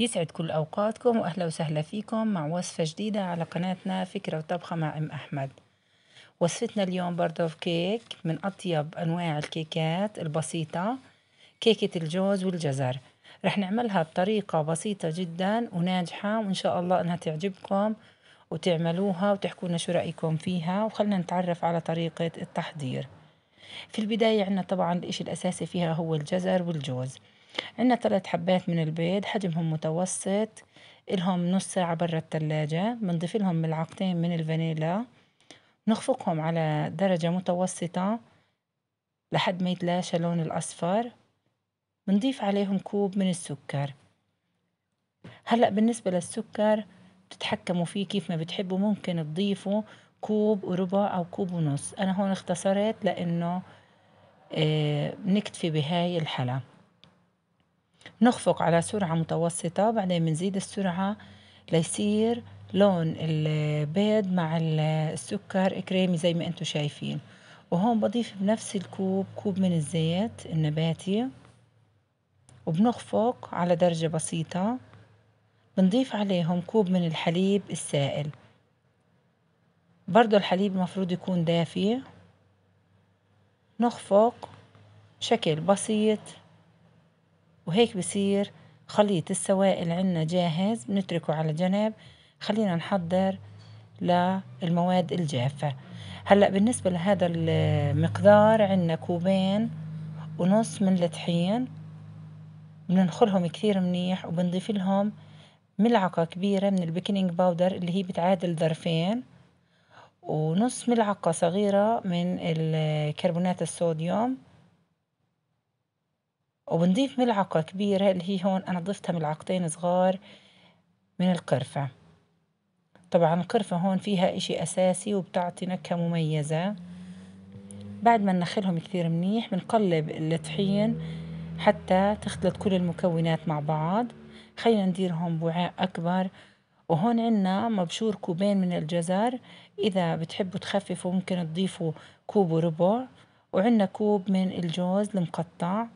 يسعد كل أوقاتكم وأهلا وسهلا فيكم مع وصفة جديدة على قناتنا فكرة وطبخة مع أم أحمد وصفتنا اليوم برضو في كيك من أطيب أنواع الكيكات البسيطة كيكة الجوز والجزر رح نعملها بطريقة بسيطة جدا وناجحة وإن شاء الله أنها تعجبكم وتعملوها وتحكوا لنا شو رأيكم فيها وخلنا نتعرف على طريقة التحضير في البداية عنا طبعا الإشي الأساسي فيها هو الجزر والجوز عنا ثلاث حبات من البيض حجمهم متوسط إلهم نص ساعة برا التلاجة بنضيف لهم ملعقتين من الفانيلا نخفقهم على درجة متوسطة لحد ما يتلاشى لون الأصفر بنضيف عليهم كوب من السكر هلأ بالنسبة للسكر بتتحكموا فيه كيف ما بتحبوا ممكن تضيفوا كوب وربع أو كوب ونص أنا هون اختصرت لأنه بنكتفي آه، بهاي الحلا نخفق على سرعة متوسطة بعدين بنزيد السرعة ليصير لون البيض مع السكر كريمي زي ما انتم شايفين وهون بضيف بنفس الكوب كوب من الزيت النباتي وبنخفق على درجة بسيطة بنضيف عليهم كوب من الحليب السائل برضو الحليب المفروض يكون دافي نخفق شكل بسيط وهيك بصير خليط السوائل عنا جاهز بنتركه على جنب خلينا نحضر للمواد الجافة هلأ بالنسبة لهذا المقدار عنا كوبين ونص من الطحين بننخرهم كثير منيح وبنضيف لهم ملعقة كبيرة من البيكنج باودر اللي هي بتعادل ظرفين ونص ملعقة صغيرة من الكربونات الصوديوم وبنضيف ملعقة كبيرة اللي هي هون أنا ضفتها ملعقتين صغار من القرفة طبعا القرفة هون فيها إشي أساسي وبتعطي نكهة مميزة بعد ما ننخلهم كثير منيح بنقلب الطحين حتى تختلط كل المكونات مع بعض خلينا نديرهم بوعاء أكبر وهون عنا مبشور كوبين من الجزر إذا بتحبوا تخففوا ممكن تضيفوا كوب وربع وعنا كوب من الجوز المقطع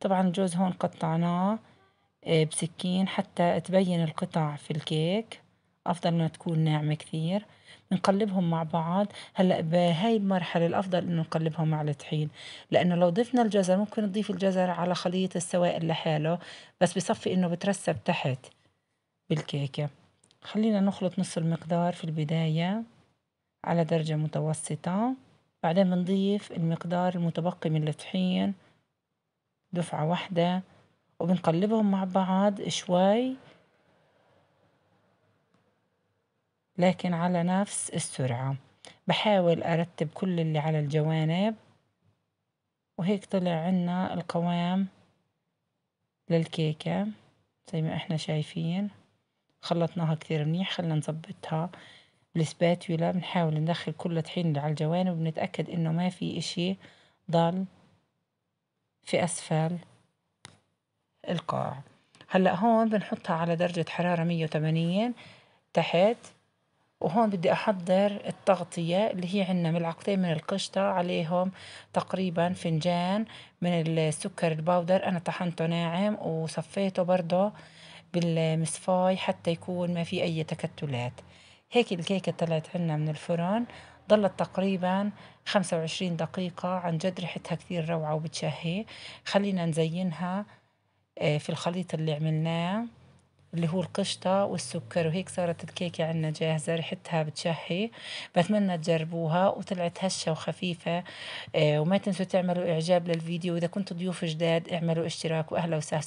طبعا الجوز هون قطعناه آه، بسكين حتى تبين القطع في الكيك أفضل ما تكون ناعمة كثير نقلبهم مع بعض هلا بهاي المرحلة الأفضل إنه نقلبهم على الطحين لأنه لو ضفنا الجزر ممكن نضيف الجزر على خليط السوائل لحاله بس بصفي إنه بترسب تحت بالكيكة خلينا نخلط نص المقدار في البداية على درجة متوسطة بعدين بنضيف المقدار المتبقي من الطحين دفعة واحدة وبنقلبهم مع بعض شوي لكن على نفس السرعة بحاول أرتب كل اللي على الجوانب وهيك طلع عنا القوام للكيكة زي ما احنا شايفين خلطناها كثير منيح خلنا نظبطها بالسباتولا بنحاول ندخل كل طحين اللي على الجوانب ونتأكد انه ما في اشي ضل في أسفل القاع هلأ هون بنحطها على درجة حرارة 180 تحت وهون بدي أحضر التغطية اللي هي عنا ملعقتين من القشطة عليهم تقريبا فنجان من السكر الباودر أنا طحنته ناعم وصفيته برضه بالمصفاي حتى يكون ما في أي تكتلات هيك الكيكة طلعت عنا من الفرن ظلت تقريبا 25 دقيقة عن جد ريحتها كثير روعة وبتشهي خلينا نزينها آه، في الخليط اللي عملناه اللي هو القشطة والسكر وهيك صارت الكيكة عنا جاهزة ريحتها بتشهي بتمنى تجربوها وطلعت هشة وخفيفة آه، وما تنسوا تعملوا إعجاب للفيديو وإذا كنتوا ضيوف جداد اعملوا اشتراك وأهلا وسهلا